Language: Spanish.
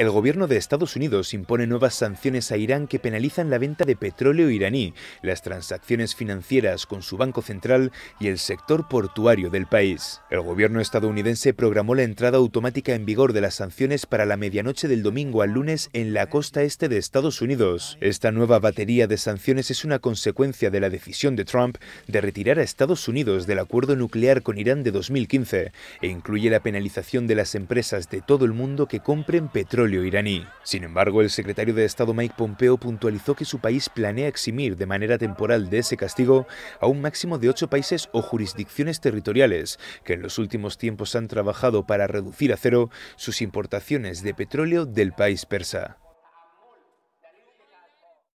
El gobierno de Estados Unidos impone nuevas sanciones a Irán que penalizan la venta de petróleo iraní, las transacciones financieras con su Banco Central y el sector portuario del país. El gobierno estadounidense programó la entrada automática en vigor de las sanciones para la medianoche del domingo al lunes en la costa este de Estados Unidos. Esta nueva batería de sanciones es una consecuencia de la decisión de Trump de retirar a Estados Unidos del acuerdo nuclear con Irán de 2015 e incluye la penalización de las empresas de todo el mundo que compren petróleo iraní. Sin embargo, el secretario de Estado Mike Pompeo puntualizó que su país planea eximir de manera temporal de ese castigo a un máximo de ocho países o jurisdicciones territoriales que en los últimos tiempos han trabajado para reducir a cero sus importaciones de petróleo del país persa.